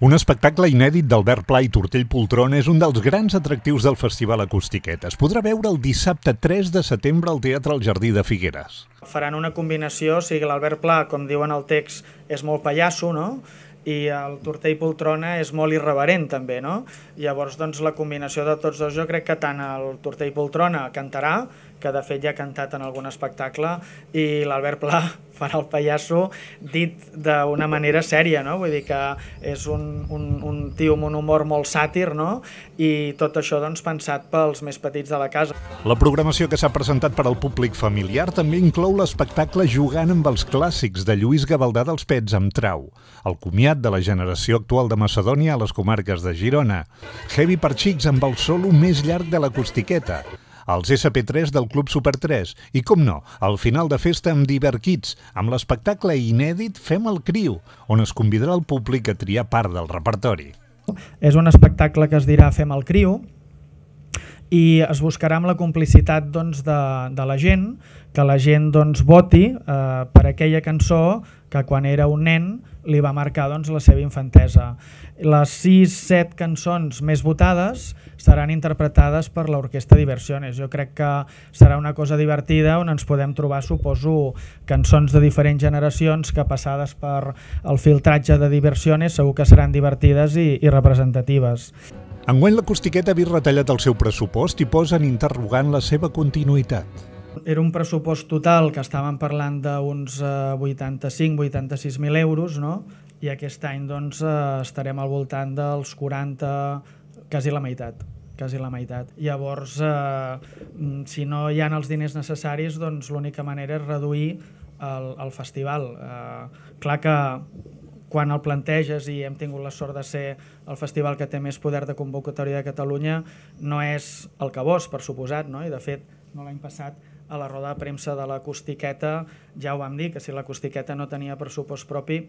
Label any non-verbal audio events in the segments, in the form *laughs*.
Un espectacle inèdit d'Albert Pla i Tortell Poltron és un dels grans atractius del Festival Acústiquet. Es podrà veure el dissabte 3 de setembre al Teatre El Jardí de Figueres. Faran una combinació, o sigui, l'Albert Pla, com diuen al text, és molt pallasso, no? i el Tortell Poltrona és molt irreverent també, no? Llavors, doncs, la combinació de tots dos, jo crec que tant el Tortell Poltrona cantarà que de fet ja ha cantat en algun espectacle, i l'Albert Pla *laughs* farà el pallasso dit d'una manera sèria, no? Vull dir que és un, un, un tio amb un humor molt sàtir, no? I tot això, doncs, pensat pels més petits de la casa. La programació que s'ha presentat per al públic familiar també inclou l'espectacle Jugant amb els clàssics de Lluís Gavaldà dels Pets amb Trau, el comiat de la generació actual de Macedònia a les comarques de Girona, Heavy per Xics amb el solo més llarg de la Costiqueta, els SP3 del Club Super 3 i, com no, al final de festa amb Diverkits, amb l'espectacle inèdit Fem el Criu, on es convidarà el públic a triar part del repertori. És un espectacle que es dirà Fem el Criu, i es buscarà amb la complicitat doncs, de, de la gent, que la gent doncs, voti eh, per aquella cançó que quan era un nen li va marcar doncs, la seva infantesa. Les 6-7 cançons més votades seran interpretades per l'Orquestra Diversiones. Jo crec que serà una cosa divertida on ens podem trobar, suposo, cançons de diferents generacions que passades per el filtratge de Diversiones segur que seran divertides i, i representatives. Enguany la Costiqueta ha vist retallat el seu pressupost i posen interrogant la seva continuïtat. Era un pressupost total que estàvem parlant d'uns 85 eh, 86000 euros, no? i aquest any doncs, eh, estarem al voltant dels 40, quasi la meitat quasi la meitat. Llavors, eh, mm, si no hi ha els diners necessaris, doncs l'única manera és reduir el, el festival. Eh, clar que quan el planteges i hem tingut la sort de ser el festival que té més poder de convocatòria de Catalunya, no és el que vols, per suposat, no? i de fet no l'any passat a la roda de premsa de la Costiqueta ja ho vam dir, que si la Costiqueta no tenia pressupost propi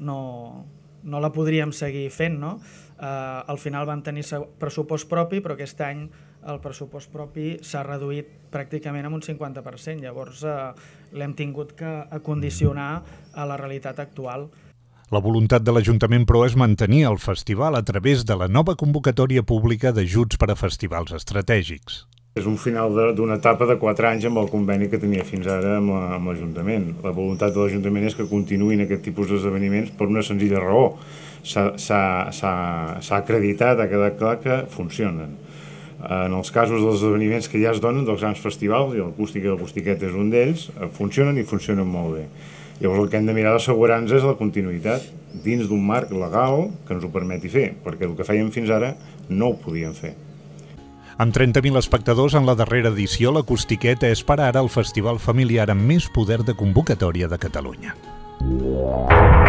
no, no la podríem seguir fent. No? Eh, al final vam tenir pressupost propi, però aquest any el pressupost propi s'ha reduït pràcticament en un 50%, llavors eh, l'hem tingut que condicionar a la realitat actual. La voluntat de l'Ajuntament, però, és mantenir el festival a través de la nova convocatòria pública d'ajuts per a festivals estratègics. És un final d'una etapa de 4 anys amb el conveni que tenia fins ara amb l'Ajuntament. La voluntat de l'Ajuntament és que continuïn aquest tipus d'esdeveniments per una senzilla raó. S'ha acreditat, ha quedat clar que funcionen en els casos dels esdeveniments que ja es donen dels grans festivals, i l'acústica i l'acústiquet és un d'ells, eh, funcionen i funcionen molt bé. Llavors el que hem de mirar d'assegurar-nos és la continuïtat dins d'un marc legal que ens ho permeti fer, perquè el que fèiem fins ara no ho podíem fer. Amb 30.000 espectadors en la darrera edició, la és per ara el festival familiar amb més poder de convocatòria de Catalunya. Música